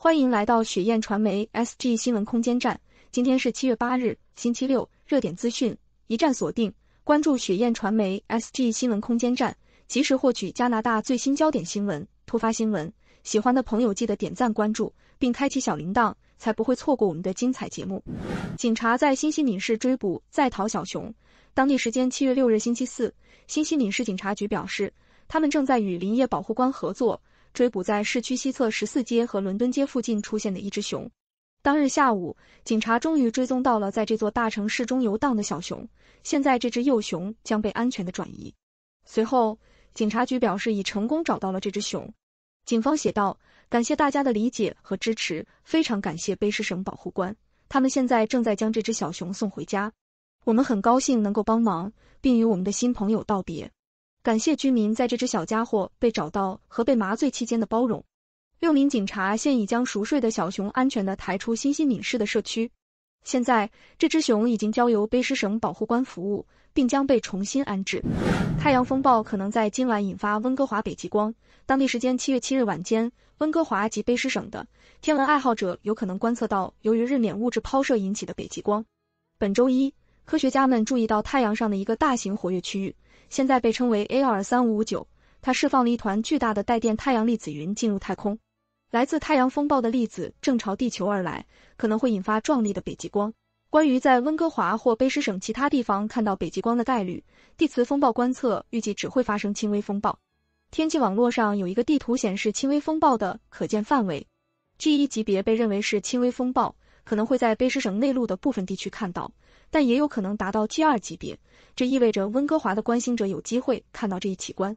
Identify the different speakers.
Speaker 1: 欢迎来到雪雁传媒 S G 新闻空间站。今天是七月八日，星期六。热点资讯一站锁定，关注雪雁传媒 S G 新闻空间站，及时获取加拿大最新焦点新闻、突发新闻。喜欢的朋友记得点赞、关注，并开启小铃铛，才不会错过我们的精彩节目。警察在新西敏市追捕在逃小熊。当地时间七月六日星期四，新西敏市警察局表示，他们正在与林业保护官合作。追捕在市区西侧十四街和伦敦街附近出现的一只熊。当日下午，警察终于追踪到了在这座大城市中游荡的小熊。现在，这只幼熊将被安全的转移。随后，警察局表示已成功找到了这只熊。警方写道：“感谢大家的理解和支持，非常感谢卑诗省保护官。他们现在正在将这只小熊送回家。我们很高兴能够帮忙，并与我们的新朋友道别。”感谢居民在这只小家伙被找到和被麻醉期间的包容。六名警察现已将熟睡的小熊安全地抬出新西敏市的社区。现在，这只熊已经交由卑诗省保护官服务，并将被重新安置。太阳风暴可能在今晚引发温哥华北极光。当地时间七月七日晚间，温哥华及卑诗省的天文爱好者有可能观测到由于日冕物质抛射引起的北极光。本周一。科学家们注意到太阳上的一个大型活跃区域，现在被称为 a r 3 5 5 9它释放了一团巨大的带电太阳粒子云进入太空。来自太阳风暴的粒子正朝地球而来，可能会引发壮丽的北极光。关于在温哥华或卑诗省其他地方看到北极光的概率，地磁风暴观测预计只会发生轻微风暴。天气网络上有一个地图显示轻微风暴的可见范围，G1 级别被认为是轻微风暴，可能会在卑诗省内陆的部分地区看到。但也有可能达到 T 二级别，这意味着温哥华的关心者有机会看到这一奇观。